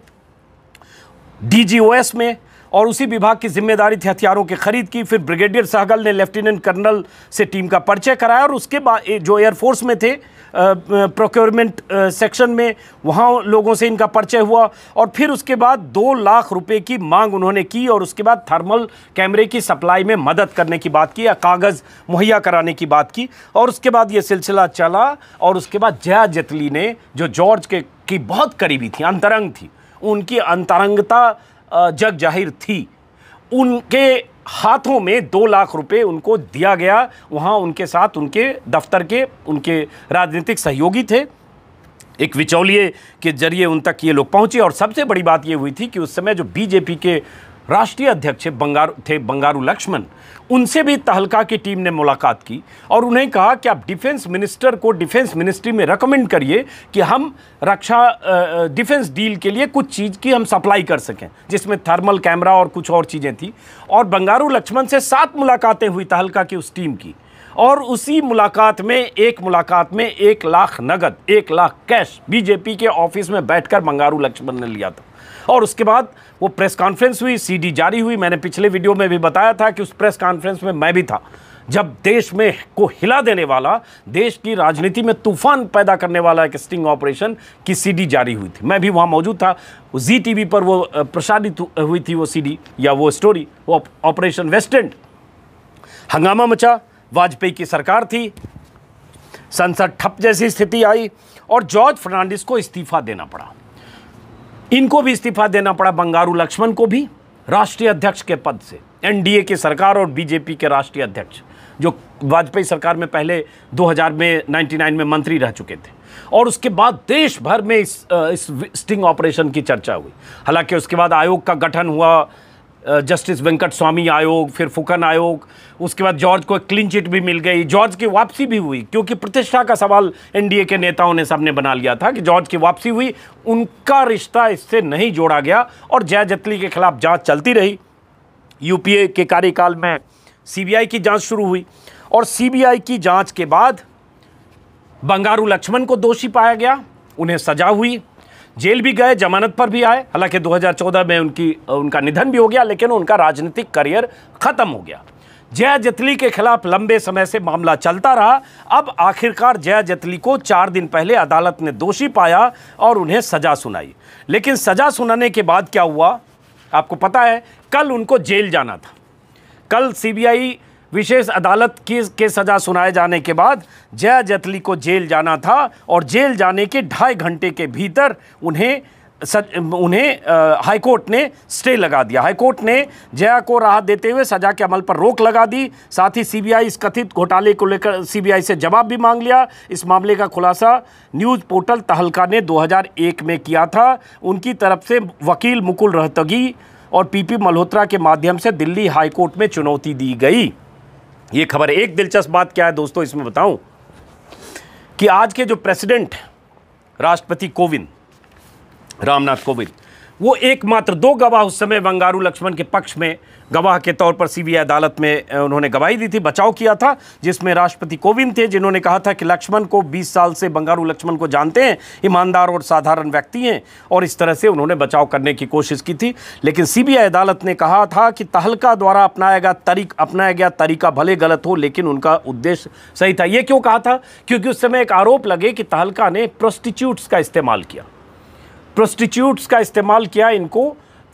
डीजीओएस में और उसी विभाग की जिम्मेदारी थी हथियारों की खरीद की फिर ब्रिगेडियर सहगल ने लेफ्टिनेंट कर्नल से टीम का परिचय कराया और उसके बाद जो एयरफोर्स में थे प्रोक्योरमेंट सेक्शन में वहाँ लोगों से इनका परिचय हुआ और फिर उसके बाद दो लाख रुपए की मांग उन्होंने की और उसके बाद थर्मल कैमरे की सप्लाई में मदद करने की बात की या कागज़ मुहैया कराने की बात की और उसके बाद ये सिलसिला चला और उसके बाद जया जेटली ने जो जॉर्ज के की बहुत करीबी थी अंतरंग थी उनकी अंतरंगता जग जाहिर थी उनके हाथों में दो लाख रुपए उनको दिया गया वहाँ उनके साथ उनके दफ्तर के उनके राजनीतिक सहयोगी थे एक बिचौलिए के जरिए उन तक ये लोग पहुँचे और सबसे बड़ी बात ये हुई थी कि उस समय जो बीजेपी के राष्ट्रीय अध्यक्ष बंगारू थे बंगारू लक्ष्मण उनसे भी तहलका की टीम ने मुलाकात की और उन्हें कहा कि आप डिफेंस मिनिस्टर को डिफेंस मिनिस्ट्री में रिकमेंड करिए कि हम रक्षा डिफेंस डील के लिए कुछ चीज़ की हम सप्लाई कर सकें जिसमें थर्मल कैमरा और कुछ और चीज़ें थी और बंगारू लक्ष्मण से सात मुलाकातें हुई तहलका की उस टीम की और उसी मुलाकात में एक मुलाकात में एक लाख नगद एक लाख कैश बीजेपी के ऑफिस में बैठकर बंगारू लक्ष्मण ने लिया था और उसके बाद वो प्रेस कॉन्फ्रेंस हुई सीडी जारी हुई मैंने पिछले वीडियो में भी बताया था कि उस प्रेस कॉन्फ्रेंस में मैं भी था जब देश में को हिला देने वाला देश की राजनीति में तूफान पैदा करने वाला एक स्टिंग ऑपरेशन की सीडी जारी हुई थी मैं भी वहाँ मौजूद था जी टी पर वो प्रसारित हुई थी वो सी या वो स्टोरी वो ऑपरेशन वेस्टेंड हंगामा मचा वाजपेयी की सरकार थी संसद ठप जैसी स्थिति आई और जॉर्ज फर्नांडिस को इस्तीफा देना पड़ा इनको भी इस्तीफा देना पड़ा बंगारू लक्ष्मण को भी राष्ट्रीय अध्यक्ष के पद से एनडीए की सरकार और बीजेपी के राष्ट्रीय अध्यक्ष जो वाजपेयी सरकार में पहले 2000 में 99 में मंत्री रह चुके थे और उसके बाद देश भर में इस इस स्टिंग ऑपरेशन की चर्चा हुई हालांकि उसके बाद आयोग का गठन हुआ जस्टिस वेंकट स्वामी आयोग फिर फुकन आयोग उसके बाद जॉर्ज को एक क्लीन चिट भी मिल गई जॉर्ज की वापसी भी हुई क्योंकि प्रतिष्ठा का सवाल एनडीए के नेताओं ने सबने बना लिया था कि जॉर्ज की वापसी हुई उनका रिश्ता इससे नहीं जोड़ा गया और जय जतली के खिलाफ जाँच चलती रही यूपीए के कार्यकाल में सीबीआई की जाँच शुरू हुई और सीबीआई की जाँच के बाद बंगारू लक्ष्मण को दोषी पाया गया उन्हें सजा हुई जेल भी गए जमानत पर भी आए हालांकि 2014 में उनकी उनका निधन भी हो गया लेकिन उनका राजनीतिक करियर खत्म हो गया जया जेतली के खिलाफ लंबे समय से मामला चलता रहा अब आखिरकार जया जेतली को चार दिन पहले अदालत ने दोषी पाया और उन्हें सजा सुनाई लेकिन सजा सुनाने के बाद क्या हुआ आपको पता है कल उनको जेल जाना था कल सीबीआई विशेष अदालत की के सज़ा सुनाए जाने के बाद जया जतली को जेल जाना था और जेल जाने के ढाई घंटे के भीतर उन्हें सज उन्हें हाईकोर्ट ने स्टे लगा दिया हाईकोर्ट ने जया को राहत देते हुए सजा के अमल पर रोक लगा दी साथ ही सीबीआई इस कथित घोटाले को लेकर सीबीआई से जवाब भी मांग लिया इस मामले का खुलासा न्यूज़ पोर्टल तहलका ने 2001 में किया था उनकी तरफ से वकील मुकुल रोहतगी और पीपी मल्होत्रा के माध्यम से दिल्ली हाईकोर्ट में चुनौती दी गई ये खबर एक दिलचस्प बात क्या है दोस्तों इसमें बताऊं कि आज के जो प्रेसिडेंट राष्ट्रपति कोविंद रामनाथ कोविंद वो एकमात्र दो गवाह उस समय बंगारू लक्ष्मण के पक्ष में गवाह के तौर पर सीबीआई अदालत में उन्होंने गवाही दी थी बचाव किया था जिसमें राष्ट्रपति कोविंद थे जिन्होंने कहा था कि लक्ष्मण को 20 साल से बंगारू लक्ष्मण को जानते हैं ईमानदार और साधारण व्यक्ति हैं और इस तरह से उन्होंने बचाव करने की कोशिश की थी लेकिन सी अदालत ने कहा था कि तहलका द्वारा अपनाया गया तरीक अपनाया गया तरीका भले गलत हो लेकिन उनका उद्देश्य सही था ये क्यों कहा था क्योंकि उस समय एक आरोप लगे कि तहलका ने प्रोस्टिट्यूट्स का इस्तेमाल किया प्रोस्टिट्यूट्स का इस्तेमाल किया इनको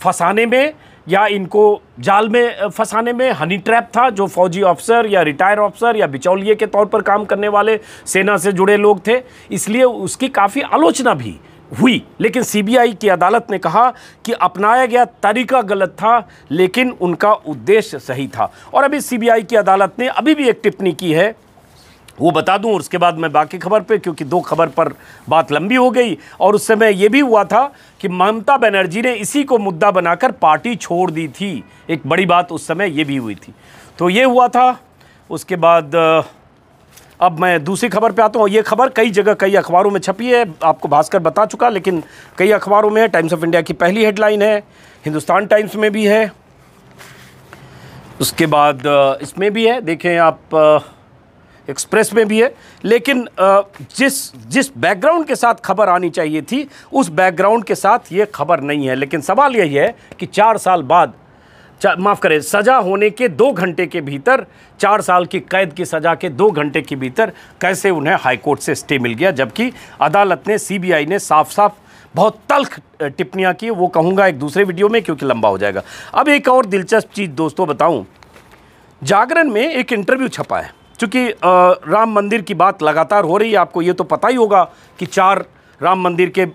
फंसाने में या इनको जाल में फंसाने में हनी ट्रैप था जो फौजी ऑफिसर या रिटायर ऑफिसर या बिचौलिए के तौर पर काम करने वाले सेना से जुड़े लोग थे इसलिए उसकी काफ़ी आलोचना भी हुई लेकिन सीबीआई की अदालत ने कहा कि अपनाया गया तरीका गलत था लेकिन उनका उद्देश्य सही था और अभी सीबीआई की अदालत ने अभी भी एक टिप्पणी की है वो बता दूं और उसके बाद मैं बाकी खबर पे क्योंकि दो खबर पर बात लंबी हो गई और उस समय ये भी हुआ था कि ममता बनर्जी ने इसी को मुद्दा बनाकर पार्टी छोड़ दी थी एक बड़ी बात उस समय ये भी हुई थी तो ये हुआ था उसके बाद अब मैं दूसरी खबर पे आता हूँ ये खबर कई जगह कई अखबारों में छपी है आपको भास्कर बता चुका लेकिन कई अखबारों में है टाइम्स ऑफ इंडिया की पहली हेडलाइन है हिंदुस्तान टाइम्स में भी है उसके बाद इसमें भी है देखें आप एक्सप्रेस में भी है लेकिन जिस जिस बैकग्राउंड के साथ खबर आनी चाहिए थी उस बैकग्राउंड के साथ ये खबर नहीं है लेकिन सवाल यही है कि चार साल बाद माफ़ करें सज़ा होने के दो घंटे के भीतर चार साल की कैद की सज़ा के दो घंटे के भीतर कैसे उन्हें हाईकोर्ट से स्टे मिल गया जबकि अदालत ने सीबीआई ने साफ साफ बहुत तल्ख टिप्पणियाँ की वो कहूँगा एक दूसरे वीडियो में क्योंकि लंबा हो जाएगा अब एक और दिलचस्प चीज़ दोस्तों बताऊँ जागरण में एक इंटरव्यू छपा है चूँकि राम मंदिर की बात लगातार हो रही है आपको ये तो पता ही होगा कि चार राम मंदिर के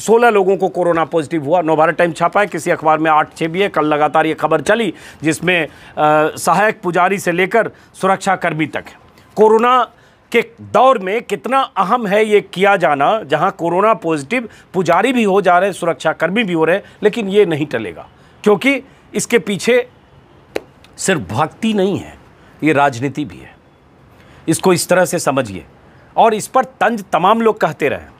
सोलह लोगों को कोरोना पॉजिटिव हुआ नव टाइम छापा है किसी अखबार में आठ छः भी है कल लगातार ये खबर चली जिसमें सहायक पुजारी से लेकर सुरक्षाकर्मी तक कोरोना के दौर में कितना अहम है ये किया जाना जहां कोरोना पॉजिटिव पुजारी भी हो जा रहे सुरक्षाकर्मी भी हो रहे लेकिन ये नहीं टलेगा क्योंकि इसके पीछे सिर्फ भक्ति नहीं है ये राजनीति भी है इसको इस तरह से समझिए और इस पर तंज तमाम लोग कहते रहे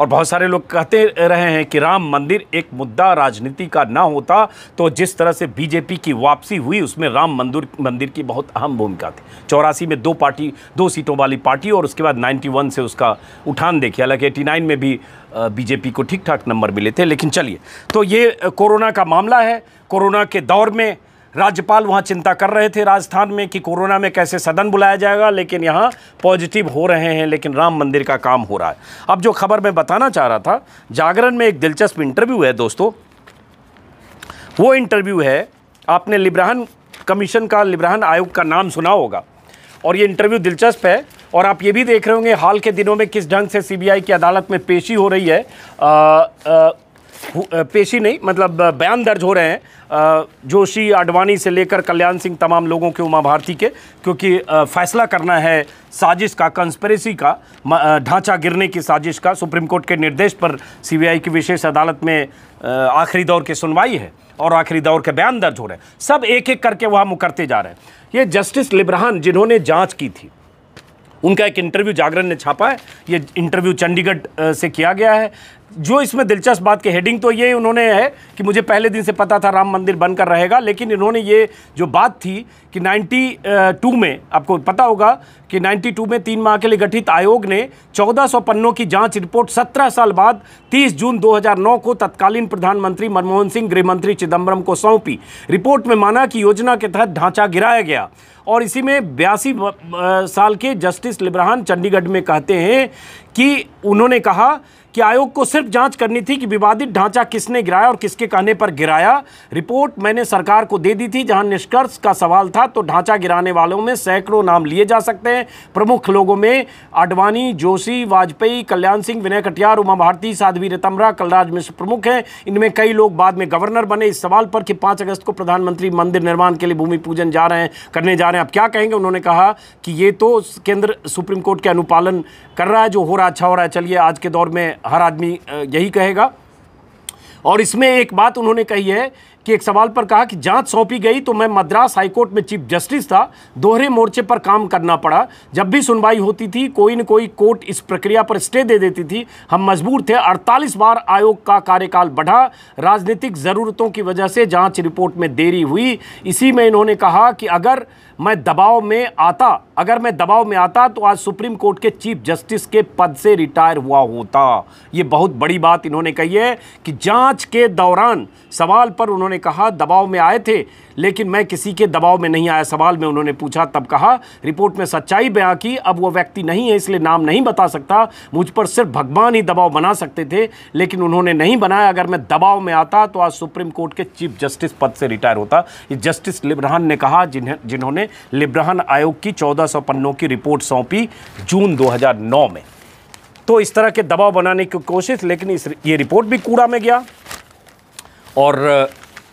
और बहुत सारे लोग कहते रहे हैं कि राम मंदिर एक मुद्दा राजनीति का ना होता तो जिस तरह से बीजेपी की वापसी हुई उसमें राम मंदिर मंदिर की बहुत अहम भूमिका थी चौरासी में दो पार्टी दो सीटों वाली पार्टी और उसके बाद 91 से उसका उठान देखिए हालांकि एटी नाइन में भी बीजेपी को ठीक ठाक नंबर मिले थे लेकिन चलिए तो ये कोरोना का मामला है कोरोना के दौर में राज्यपाल वहाँ चिंता कर रहे थे राजस्थान में कि कोरोना में कैसे सदन बुलाया जाएगा लेकिन यहाँ पॉजिटिव हो रहे हैं लेकिन राम मंदिर का काम हो रहा है अब जो खबर मैं बताना चाह रहा था जागरण में एक दिलचस्प इंटरव्यू है दोस्तों वो इंटरव्यू है आपने लिब्राहन कमीशन का लिब्राहन आयोग का नाम सुना होगा और ये इंटरव्यू दिलचस्प है और आप ये भी देख रहे होंगे हाल के दिनों में किस ढंग से सीबीआई की अदालत में पेशी हो रही है आ, आ, पेशी नहीं मतलब बयान दर्ज हो रहे हैं जोशी आडवाणी से लेकर कल्याण सिंह तमाम लोगों के उमा भारती के क्योंकि फैसला करना है साजिश का कंस्परेसी का ढांचा गिरने की साजिश का सुप्रीम कोर्ट के निर्देश पर सीबीआई की विशेष अदालत में आखिरी दौर की सुनवाई है और आखिरी दौर के बयान दर्ज हो रहे हैं सब एक एक करके वहाँ मुकरते जा रहे हैं ये जस्टिस लिब्रहान जिन्होंने जाँच की थी उनका एक इंटरव्यू जागरण ने छापा है ये इंटरव्यू चंडीगढ़ से किया गया है जो इसमें दिलचस्प बात की हेडिंग तो ये उन्होंने है कि मुझे पहले दिन से पता था राम मंदिर बनकर रहेगा लेकिन इन्होंने ये जो बात थी कि 92 में आपको पता होगा कि 92 में तीन माह के लिए गठित आयोग ने 1400 पन्नों की जांच रिपोर्ट 17 साल बाद 30 जून 2009 को तत्कालीन प्रधानमंत्री मनमोहन सिंह गृहमंत्री चिदम्बरम को सौंपी रिपोर्ट में माना कि योजना के तहत ढांचा गिराया गया और इसी में बयासी साल के जस्टिस लिब्रहान चंडीगढ़ में कहते हैं कि उन्होंने कहा कि आयोग को सिर्फ जांच करनी थी कि विवादित ढांचा किसने गिराया और किसके कहने पर गिराया रिपोर्ट मैंने सरकार को दे दी थी जहां निष्कर्ष का सवाल था तो ढांचा गिराने वालों में सैकड़ों नाम लिए जा सकते हैं प्रमुख लोगों में आडवाणी जोशी वाजपेयी कल्याण सिंह विनय कटियार उमा भारती साध्वी रितमरा कलराज मिश्र प्रमुख हैं इनमें कई लोग बाद में गवर्नर बने इस सवाल पर कि पाँच अगस्त को प्रधानमंत्री मंदिर निर्माण के लिए भूमि पूजन जा रहे हैं करने जा रहे हैं अब क्या कहेंगे उन्होंने कहा कि ये तो केंद्र सुप्रीम कोर्ट के अनुपालन कर रहा है जो हो रहा अच्छा हो रहा है चलिए आज के दौर में हर आदमी यही कहेगा और इसमें एक बात उन्होंने कही है कि एक सवाल पर कहा कि जांच सौंपी गई तो मैं मद्रास हाईकोर्ट में चीफ जस्टिस था दोहरे मोर्चे पर काम करना पड़ा जब भी सुनवाई होती थी कोई न कोई कोर्ट इस प्रक्रिया पर स्टे दे देती थी हम मजबूर थे 48 बार आयोग का कार्यकाल बढ़ा राजनीतिक ज़रूरतों की वजह से जांच रिपोर्ट में देरी हुई इसी में इन्होंने कहा कि अगर मैं दबाव में आता अगर मैं दबाव में आता तो आज सुप्रीम कोर्ट के चीफ जस्टिस के पद से रिटायर हुआ होता ये बहुत बड़ी बात इन्होंने कही है कि जांच के दौरान सवाल पर उन्होंने कहा दबाव में आए थे लेकिन मैं किसी के दबाव में नहीं आया सवाल में उन्होंने पूछा तब कहा रिपोर्ट में सच्चाई बयां की अब वो व्यक्ति नहीं है इसलिए नाम नहीं बता सकता मुझ पर सिर्फ भगवान ही दबाव बना सकते थे लेकिन उन्होंने नहीं बनाया अगर मैं दबाव में आता तो आज सुप्रीम कोर्ट के चीफ जस्टिस पद से रिटायर होता जस्टिस लिब्रहान ने कहा जिन्हें जिन्होंने लिब्रहान आयोग की चौदह पन्नों की रिपोर्ट सौंपी जून दो में तो इस तरह के दबाव बनाने की कोशिश लेकिन इस ये रिपोर्ट भी कूड़ा में गया और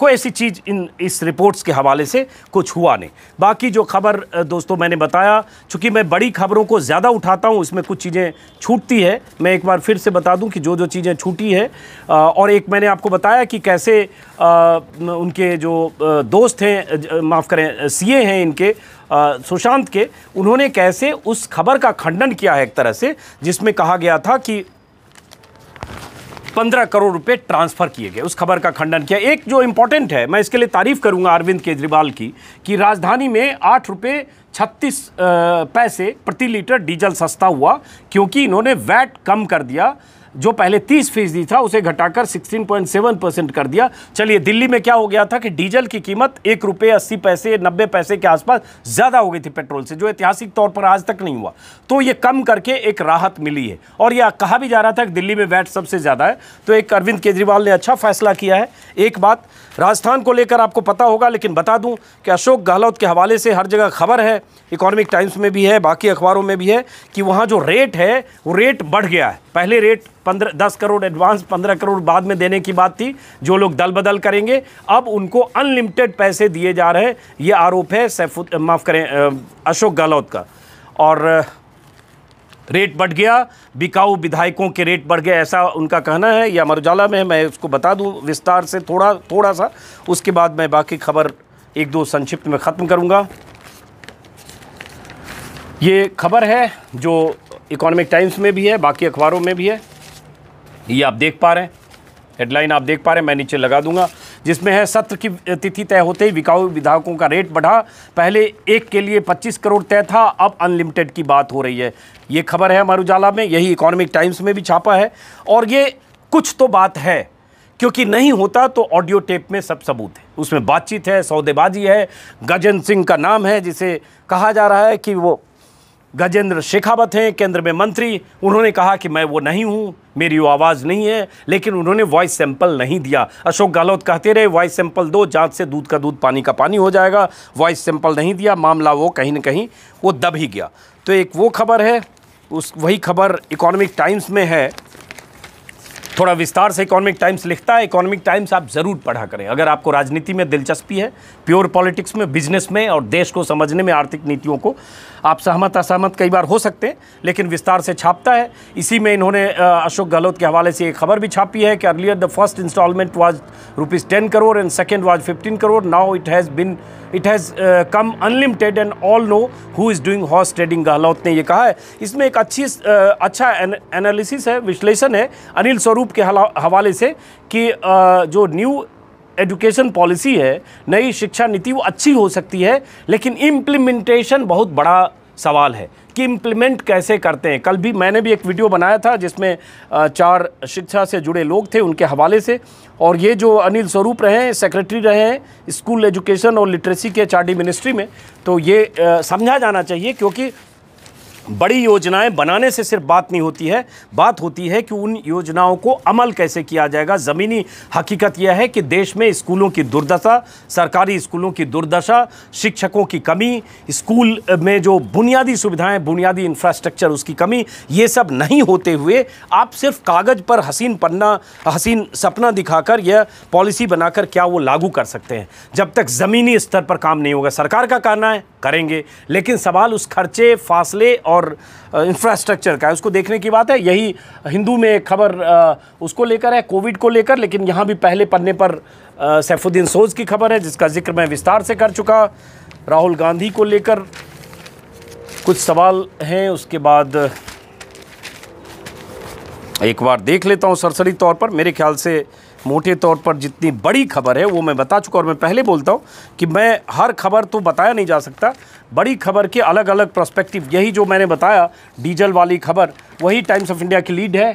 कोई ऐसी चीज़ इन इस रिपोर्ट्स के हवाले से कुछ हुआ नहीं बाकी जो खबर दोस्तों मैंने बताया चूँकि मैं बड़ी खबरों को ज़्यादा उठाता हूँ इसमें कुछ चीज़ें छूटती है मैं एक बार फिर से बता दूँ कि जो जो चीज़ें छूटी है और एक मैंने आपको बताया कि कैसे उनके जो दोस्त हैं माफ़ करें सी हैं इनके सुशांत के उन्होंने कैसे उस खबर का खंडन किया है एक तरह से जिसमें कहा गया था कि पंद्रह करोड़ रुपए ट्रांसफ़र किए गए उस खबर का खंडन किया एक जो इम्पोर्टेंट है मैं इसके लिए तारीफ़ करूंगा अरविंद केजरीवाल की कि राजधानी में आठ रुपये छत्तीस पैसे प्रति लीटर डीजल सस्ता हुआ क्योंकि इन्होंने वैट कम कर दिया जो पहले 30 फीसदी था उसे घटाकर 16.7 परसेंट कर दिया चलिए दिल्ली में क्या हो गया था कि डीजल की कीमत एक रुपये अस्सी पैसे नब्बे पैसे के आसपास ज़्यादा हो गई थी पेट्रोल से जो ऐतिहासिक तौर पर आज तक नहीं हुआ तो ये कम करके एक राहत मिली है और यह कहा भी जा रहा था कि दिल्ली में वैट सबसे ज़्यादा है तो एक अरविंद केजरीवाल ने अच्छा फैसला किया है एक बात राजस्थान को लेकर आपको पता होगा लेकिन बता दूं कि अशोक गहलोत के हवाले से हर जगह खबर है इकोनॉमिक टाइम्स में भी है बाकी अखबारों में भी है कि वहाँ जो रेट है वो रेट बढ़ गया है पहले रेट पंद्रह दस करोड़ एडवांस पंद्रह करोड़ बाद में देने की बात थी जो लोग दल बदल करेंगे अब उनको अनलिमिटेड पैसे दिए जा रहे हैं ये आरोप है सैफु माफ़ करें अशोक गहलोत का और रेट बढ़ गया बिकाऊ विधायकों के रेट बढ़ गए ऐसा उनका कहना है या अमर उजाला में है मैं उसको बता दूँ विस्तार से थोड़ा थोड़ा सा उसके बाद मैं बाकी खबर एक दो संक्षिप्त में ख़त्म करूँगा ये खबर है जो इकोनॉमिक टाइम्स में भी है बाकी अखबारों में भी है ये आप देख पा रहे हैं हेडलाइन आप देख पा रहे हैं मैं नीचे लगा दूंगा जिसमें है सत्र की तिथि तय होते ही विकाऊ विधायकों का रेट बढ़ा पहले एक के लिए 25 करोड़ तय था अब अनलिमिटेड की बात हो रही है ये खबर है अमर उजाला में यही इकोनॉमिक टाइम्स में भी छापा है और ये कुछ तो बात है क्योंकि नहीं होता तो ऑडियो टेप में सब सबूत है उसमें बातचीत है सौदेबाजी है गजन सिंह का नाम है जिसे कहा जा रहा है कि वो गजेंद्र शेखावत हैं केंद्र में मंत्री उन्होंने कहा कि मैं वो नहीं हूँ मेरी वो आवाज़ नहीं है लेकिन उन्होंने वॉइस सैंपल नहीं दिया अशोक गहलोत कहते रहे वॉइस सैंपल दो जांच से दूध का दूध पानी का पानी हो जाएगा वॉइस सैंपल नहीं दिया मामला वो कहीं ना कहीं वो दब ही गया तो एक वो खबर है उस वही खबर इकोनॉमिक टाइम्स में है थोड़ा विस्तार से इकोनॉमिक टाइम्स लिखता है इकोनॉमिक टाइम्स आप ज़रूर पढ़ा करें अगर आपको राजनीति में दिलचस्पी है प्योर पॉलिटिक्स में बिजनेस में और देश को समझने में आर्थिक नीतियों को आप सहमत असहमत कई बार हो सकते हैं लेकिन विस्तार से छापता है इसी में इन्होंने अशोक गहलोत के हवाले से एक खबर भी छापी है कि earlier the first instalment was rupees ten crore and second was fifteen crore now it has been it has come unlimited and all know who is doing horse trading Gehlot ने यह कहा है इसमें एक अच्छी uh, अच्छा एनालिसिस है विश्लेषण है अनिल स्वरूप के हवाले से कि uh, जो न्यू एजुकेशन पॉलिसी है नई शिक्षा नीति वो अच्छी हो सकती है लेकिन इम्प्लीमेंटेशन बहुत बड़ा सवाल है कि इम्प्लीमेंट कैसे करते हैं कल भी मैंने भी एक वीडियो बनाया था जिसमें चार शिक्षा से जुड़े लोग थे उनके हवाले से और ये जो अनिल स्वरूप रहे हैं सेक्रेटरी रहे हैं स्कूल एजुकेशन और लिटरेसी के चार्डी मिनिस्ट्री में तो ये समझा जाना चाहिए क्योंकि बड़ी योजनाएं बनाने से सिर्फ बात नहीं होती है बात होती है कि उन योजनाओं को अमल कैसे किया जाएगा ज़मीनी हकीकत यह है कि देश में स्कूलों की दुर्दशा सरकारी स्कूलों की दुर्दशा शिक्षकों की कमी स्कूल में जो बुनियादी सुविधाएं बुनियादी इंफ्रास्ट्रक्चर उसकी कमी ये सब नहीं होते हुए आप सिर्फ कागज़ पर हसीन पन्ना हसीन सपना दिखाकर यह पॉलिसी बनाकर क्या वो लागू कर सकते हैं जब तक ज़मीनी स्तर पर काम नहीं होगा सरकार का कहना है करेंगे लेकिन सवाल उस खर्चे फासले और और इंफ्रास्ट्रक्चर का है उसको देखने की बात है यही हिंदू में एक खबर उसको लेकर है कोविड को लेकर लेकिन यहाँ भी पहले पन्ने पर सैफुद्दीन सोज की खबर है जिसका जिक्र मैं विस्तार से कर चुका राहुल गांधी को लेकर कुछ सवाल हैं उसके बाद एक बार देख लेता हूँ सरसरी तौर पर मेरे ख्याल से मोटे तौर पर जितनी बड़ी खबर है वो मैं बता चुका और मैं पहले बोलता हूँ कि मैं हर खबर तो बताया नहीं जा सकता बड़ी खबर के अलग अलग प्रस्पेक्टिव यही जो मैंने बताया डीजल वाली खबर वही टाइम्स ऑफ इंडिया की लीड है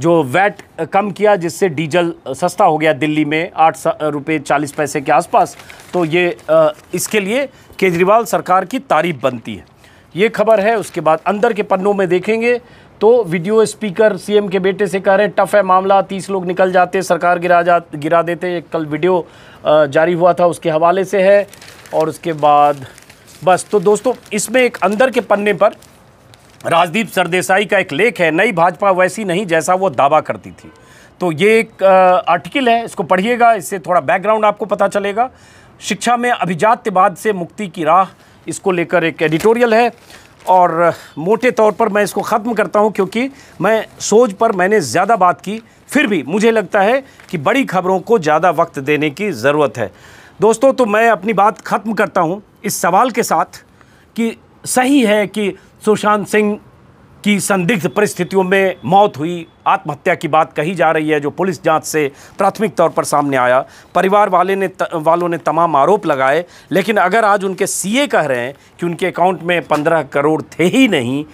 जो वैट कम किया जिससे डीजल सस्ता हो गया दिल्ली में आठ रुपये चालीस पैसे के आसपास तो ये इसके लिए केजरीवाल सरकार की तारीफ बनती है ये खबर है उसके बाद अंदर के पन्नों में देखेंगे तो वीडियो स्पीकर सीएम के बेटे से कह रहे हैं टफ है मामला तीस लोग निकल जाते सरकार गिरा जा गिरा देते कल वीडियो जारी हुआ था उसके हवाले से है और उसके बाद बस तो दोस्तों इसमें एक अंदर के पन्ने पर राजदीप सरदेसाई का एक लेख है नई भाजपा वैसी नहीं जैसा वो दावा करती थी तो ये एक आर्टिकल है इसको पढ़िएगा इससे थोड़ा बैकग्राउंड आपको पता चलेगा शिक्षा में अभिजात्यवाद से मुक्ति की राह इसको लेकर एक एडिटोरियल है और मोटे तौर पर मैं इसको ख़त्म करता हूं क्योंकि मैं सोच पर मैंने ज़्यादा बात की फिर भी मुझे लगता है कि बड़ी खबरों को ज़्यादा वक्त देने की ज़रूरत है दोस्तों तो मैं अपनी बात ख़त्म करता हूं इस सवाल के साथ कि सही है कि सुशांत सिंह की संदिग्ध परिस्थितियों में मौत हुई आत्महत्या की बात कही जा रही है जो पुलिस जांच से प्राथमिक तौर पर सामने आया परिवार वाले ने त, वालों ने तमाम आरोप लगाए लेकिन अगर आज उनके सीए कह रहे हैं कि उनके अकाउंट में पंद्रह करोड़ थे ही नहीं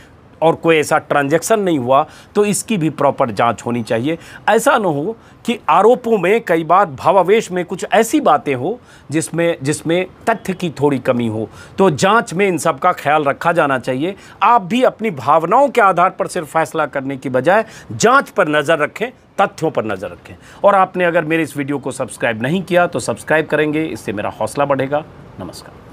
और कोई ऐसा ट्रांजैक्शन नहीं हुआ तो इसकी भी प्रॉपर जांच होनी चाहिए ऐसा न हो कि आरोपों में कई बार भावावेश में कुछ ऐसी बातें हो जिसमें जिसमें तथ्य की थोड़ी कमी हो तो जांच में इन सब का ख्याल रखा जाना चाहिए आप भी अपनी भावनाओं के आधार पर सिर्फ फैसला करने की बजाय जाँच पर नज़र रखें तथ्यों पर नज़र रखें और आपने अगर मेरे इस वीडियो को सब्सक्राइब नहीं किया तो सब्सक्राइब करेंगे इससे मेरा हौसला बढ़ेगा नमस्कार